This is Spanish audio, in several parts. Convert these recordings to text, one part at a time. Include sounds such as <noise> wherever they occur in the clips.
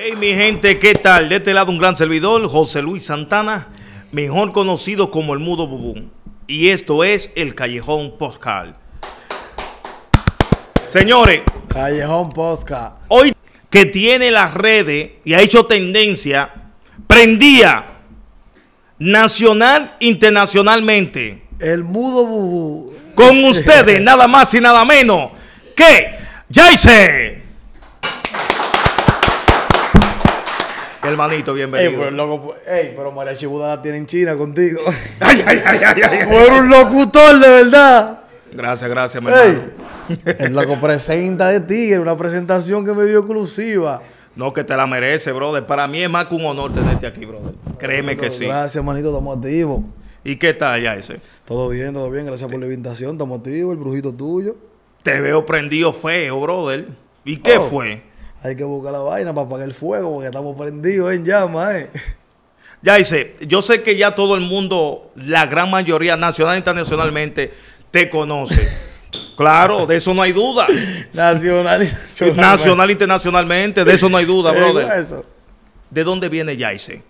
Hey mi gente, ¿qué tal? De este lado un gran servidor, José Luis Santana, mejor conocido como el Mudo Bubú Y esto es el Callejón Posca Señores. Callejón Posca Hoy que tiene las redes y ha hecho tendencia, prendía nacional, internacionalmente. El Mudo Bubú. Con ustedes, <laughs> nada más y nada menos que Jayce. Hermanito, bienvenido. Ey, pero, ey, María tiene en China contigo. <laughs> ay, ay, ay, ay, ay. Por un locutor, de verdad. Gracias, gracias, mi hermano. El loco <laughs> presenta de ti, en una presentación que me dio exclusiva. No, que te la merece, brother. Para mí es más que un honor tenerte aquí, brother. Créeme que sí. Gracias, hermanito, estamos activos. ¿Y qué tal ya ese? Todo bien, todo bien. Gracias por la invitación, estamos activos, el brujito tuyo. Te veo prendido feo, brother. ¿Y qué oh. fue? Hay que buscar la vaina para apagar el fuego porque estamos prendidos en llamas, ¿eh? <laughs> Ya dice, yo sé que ya todo el mundo, la gran mayoría, nacional e internacionalmente, te conoce. <laughs> Claro, de eso no hay duda. <laughs> Nacional, internacionalmente. Eh, nacional e internacionalmente, de eso no hay duda, brother. ¿De dónde viene Yaice?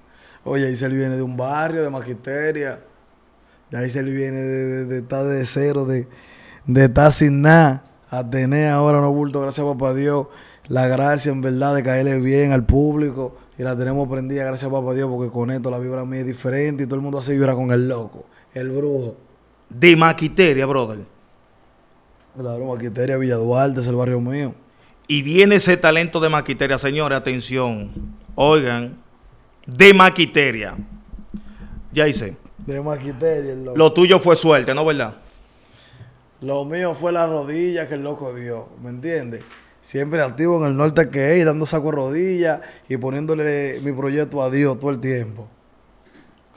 Oye, Yaisel viene de un barrio, de Maquiteria. Yaise viene de estar de, de, cero, de, de estar sin nada. A tener ahora no, Bulto, gracias papá Dios la gracia en verdad de caerle bien al público y la tenemos prendida, gracias a papá Dios, porque con esto la vibra mí es diferente y todo el mundo hace vibra con el loco, el brujo. De Maquiteria, brother. Claro, Maquiteria, Villa Duarte, es el barrio mío. Y viene ese talento de Maquiteria, señores, atención. Oigan, de Maquiteria. Ya hice. De Maquiteria, el loco. Lo tuyo fue suerte, ¿no, verdad? Lo mío fue la rodilla que el loco dio, ¿me entiendes? Siempre activo en el norte que es, dando saco rodillas y poniéndole mi proyecto a Dios todo el tiempo.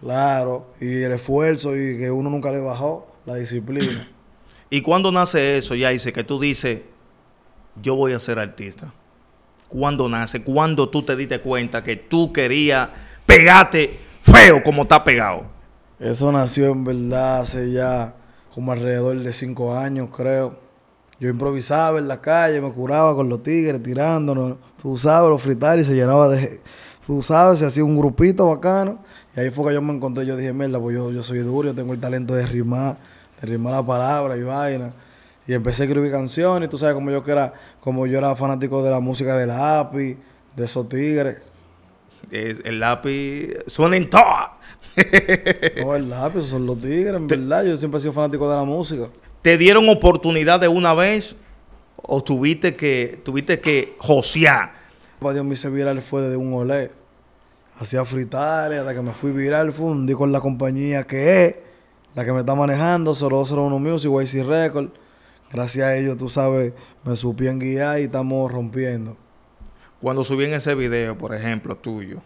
Claro, y el esfuerzo y que uno nunca le bajó, la disciplina. <clears throat> ¿Y cuándo nace eso, dice que tú dices, yo voy a ser artista? ¿Cuándo nace? ¿Cuándo tú te diste cuenta que tú querías pegarte feo como está pegado? Eso nació en verdad hace ya como alrededor de cinco años, creo. Yo improvisaba en la calle, me curaba con los tigres, tirándonos. Tú sabes, los y se llenaba de. Tú sabes, se hacía un grupito bacano. Y ahí fue que yo me encontré. Yo dije, merda, pues yo, yo soy duro, yo tengo el talento de rimar, de rimar la palabra y vaina. Y empecé a escribir canciones. y Tú sabes, como yo que era, como yo era fanático de la música del lápiz, de esos tigres. el lápiz suena en todo. no, el lápiz son los tigres, en verdad. Yo siempre he sido fanático de la música. ¿Te dieron oportunidad de una vez o tuviste que, tuviste que josear? Dios se viera viral fue de un olé. Hacía fritales hasta que me fui viral. Fundí con la compañía que es, la que me está manejando, 0201 Music, YC Record. Gracias a ellos, tú sabes, me supieron guiar y estamos rompiendo. Cuando subí en ese video, por ejemplo, tuyo,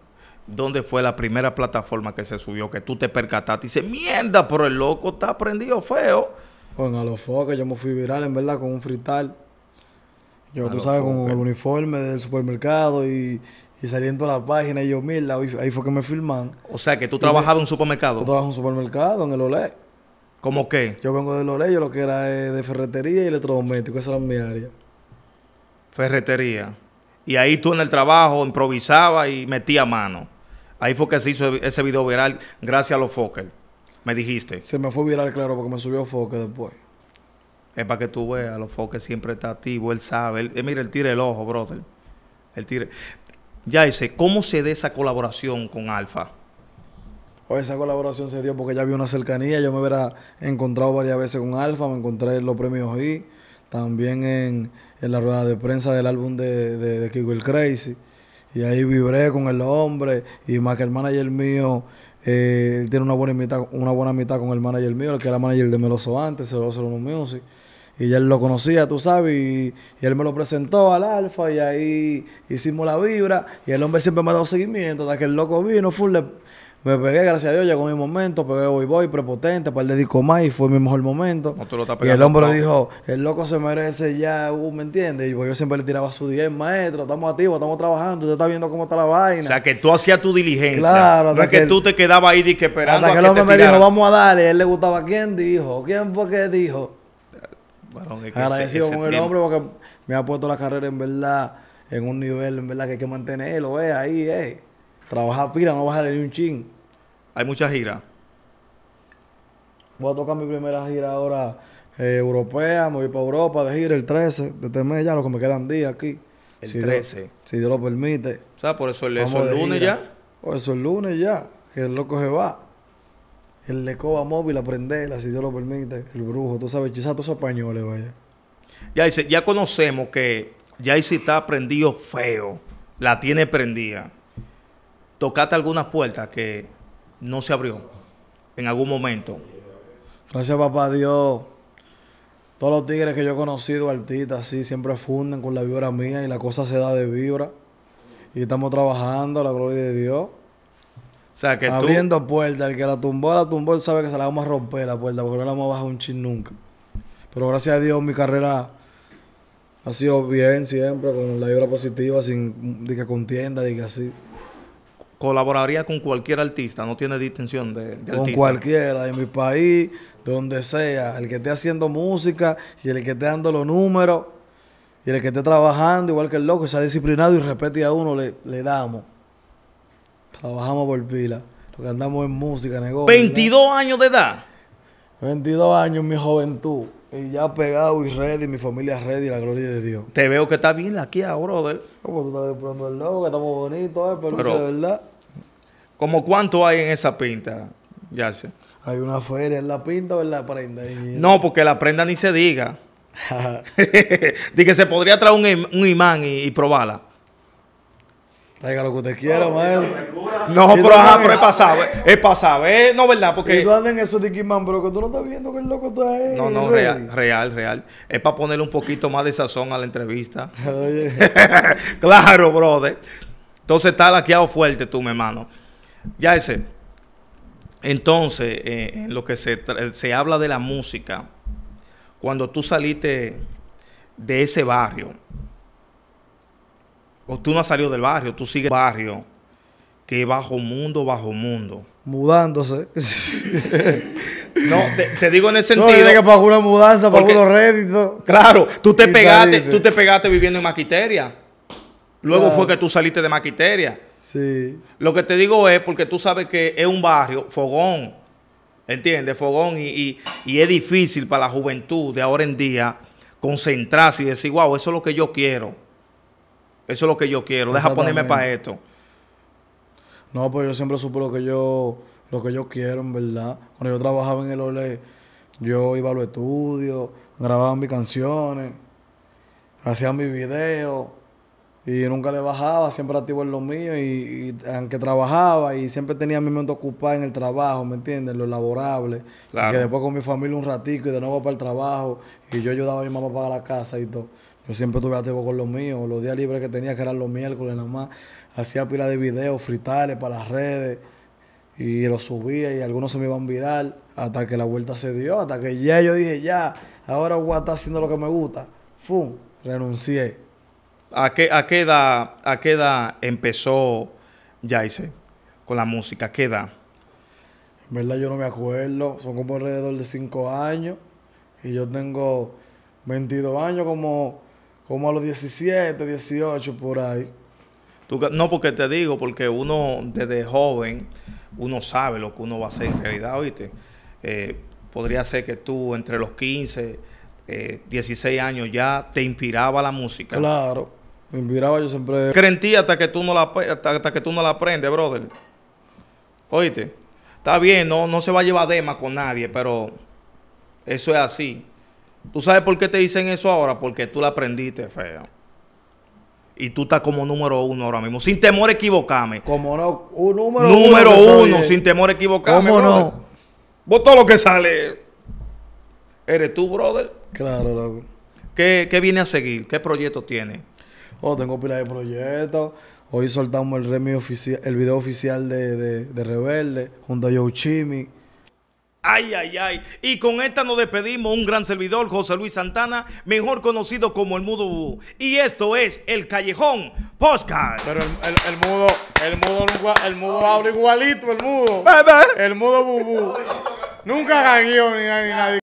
¿dónde fue la primera plataforma que se subió que tú te percataste y dices, mierda, pero el loco está prendido feo? Bueno, a los foques yo me fui viral, en verdad, con un freestyle. Yo, tú sabes, con el uniforme del supermercado y, saliendo a la página. Y yo, mira, ahí fue que me filman. O sea, que tú trabajabas en un supermercado. Yo trabajaba en un supermercado, en el Olé. ¿Cómo qué? Yo vengo del Olé, yo lo que era eh, de ferretería y electrodoméstico. Esa era mi área. Ferretería. Y ahí tú en el trabajo improvisabas y metías mano. Ahí fue que se hizo ese video viral gracias a los Fokker. Me dijiste. Se me fue viral, claro, porque me subió foque después. Es para que tú veas, los Foque siempre está activo, él sabe. Eh, mira, él tira el ojo, brother. Él tira. Ya ese, ¿cómo se da esa colaboración con Alfa? pues esa colaboración se dio porque ya había una cercanía. Yo me hubiera encontrado varias veces con Alfa, me encontré en los premios y también en, en, la rueda de prensa del álbum de, de, de Crazy. Y ahí vibré con el hombre y más que el manager mío eh, él tiene una buena, mitad, una buena mitad con el manager mío, el que era manager de Meloso antes, se lo music. Y ya él lo conocía, tú sabes, y, él me lo presentó al Alfa y ahí hicimos la vibra. Y el hombre siempre me ha dado seguimiento hasta que el loco vino, full, de... Me pegué, gracias a Dios, llegó mi momento, pegué voy voy, prepotente, para el dedico más y fue mi mejor momento. y el hombre le dijo, el loco se merece ya, uh", ¿me entiendes? Y yo, siempre le tiraba su 10, maestro, estamos activos, estamos trabajando, usted está viendo cómo está la vaina. O sea, que tú hacías tu diligencia. No es que, tú te quedabas ahí que esperando hasta que el hombre me dijo, vamos a darle, él le gustaba, ¿quién dijo? ¿Quién fue que dijo? Agradecido con el hombre porque me ha puesto la carrera en verdad en un nivel, en verdad que hay que mantenerlo, eh, ahí, eh. Trabajar pira, no bajarle ni un chin. Hay muchas giras. Voy a tocar mi primera gira ahora eh, europea, me voy para Europa de gira el 13 de este mes ya, lo que me quedan días aquí. El 13. si Dios lo permite. O sea, por eso el, lunes ya. O eso el lunes ya, que el loco se va. El Lecoba móvil, aprenderla, si Dios lo permite. El brujo, tú sabes, quizás todos españoles, vaya. Ya dice, ya conocemos que ya si está prendido feo. La tiene prendida. Tocaste algunas puertas que no se abrió en algún momento. Gracias, papá Dios. Todos los tigres que yo he conocido, artistas, sí, siempre funden con la vibra mía y la cosa se da de vibra. Y estamos trabajando, la gloria de Dios. O sea, que Abriendo puerta puertas, el que la tumbó, la tumbó, él sabe que se la vamos a romper la puerta, porque no la vamos a bajar un chin nunca. Pero gracias a Dios mi carrera ha sido bien siempre, con la vibra positiva, sin de que contienda, de así colaboraría con cualquier artista, no tiene distinción de, Con cualquiera de mi país, donde sea, el que esté haciendo música y el que esté dando los números y el que esté trabajando, igual que el loco, sea disciplinado y respete a uno, le, le damos. Trabajamos por pila. porque andamos en música, negocio. 22 años de edad. 22 años, mi juventud. Y ya pegado y ready, mi familia ready, la gloria de Dios. Te veo que está bien aquí ahora, brother. Como pues tú estás pronto el logo, que estamos bonitos, eh, Pero, de verdad. ¿Cómo cuánto hay en esa pinta? Ya sé. Hay una feria en la pinta o en la prenda. No, porque la prenda ni se diga. <laughs> <laughs> Dice que se podría traer un, imán y probarla. Traiga lo que usted quiera, no, maestro. No, pero ajá, pero es pasado, Es pasado. no, ¿verdad? Porque. Y tú en eso de tú no estás viendo que el loco está ahí. No, no, real, real, real. Es para ponerle un poquito más de sazón a la entrevista. <laughs> Oye. <laughs> claro, brother. Entonces está laqueado fuerte tú, mi hermano. Ya ese. Entonces, eh, en lo que se, se habla de la música, cuando tú saliste de ese barrio, o tú no has salido del barrio, tú sigues barrio que bajo mundo, bajo mundo. Mudándose. <laughs> no, te, digo en ese sentido. No, que para una mudanza, para unos réditos. Claro, tú te pegaste, tú te pegaste viviendo en Maquiteria. Luego fue que tú saliste de Maquiteria. Sí. Lo que te digo es porque tú sabes que es un barrio, fogón. ¿Entiendes? Fogón. Y, y, es difícil para la juventud de ahora en día concentrarse y decir, wow, eso es lo que yo quiero. Eso es lo que yo quiero. Deja ponerme para esto. No, pues yo siempre supe lo que yo, lo que yo quiero, en verdad. Cuando yo trabajaba en el OLE, yo iba a los estudios, grababa mis canciones, hacía mis videos. Y nunca le bajaba, siempre activo en lo mío, y, aunque trabajaba, y siempre tenía mi mente ocupada en el trabajo, ¿me entiendes? Lo laborable. que después con mi familia un ratico y de nuevo para el trabajo, y yo ayudaba a mi mamá para la casa y todo. Yo siempre tuve activo con los míos. Los días libres que tenía, que eran los miércoles nada más, hacía pila de videos, fritales para las redes. Y los subía y algunos se me iban viral hasta que la vuelta se dio, hasta que ya yo dije, ya, ahora voy a estar haciendo lo que me gusta. Fum, renuncié. ¿A qué, a qué, edad, a qué edad empezó Jaice con la música? ¿A qué edad? En verdad yo no me acuerdo, son como alrededor de 5 años y yo tengo 22 años como como a los 17, 18 por ahí. no, porque te digo, porque uno desde joven, uno sabe lo que uno va a hacer en realidad, oíste. Eh, podría ser que tú entre los 15, 16 eh, años ya te inspiraba la música. Claro, me inspiraba yo siempre. Crentí hasta que tú no la, hasta, que tú no la aprendes, brother. Oíste, está bien, no, no se va a llevar dema con nadie, pero eso es así. ¿Tú sabes por qué te dicen eso ahora? Porque tú la aprendiste, feo. Y tú estás como número uno ahora mismo. Sin temor a equivocarme. Como no, un número, número uno. sin temor a equivocarme. ¿Cómo no? Vos todo lo que sale. Eres tú, brother. Claro, loco. ¿Qué, qué viene a seguir? ¿Qué proyecto tiene? Oh, tengo pila de proyectos. Hoy soltamos el, oficial, el video oficial de, Rebelde junto a Yo Ay, ay, ay. Y con esta nos despedimos un gran servidor, José Luis Santana, mejor conocido como el Mudo Bú. Y esto es El Callejón Posca Pero el, el, mudo, el mudo, el mudo igualito, el mudo. El mudo bubú. Nunca ganó ni, ni nadie.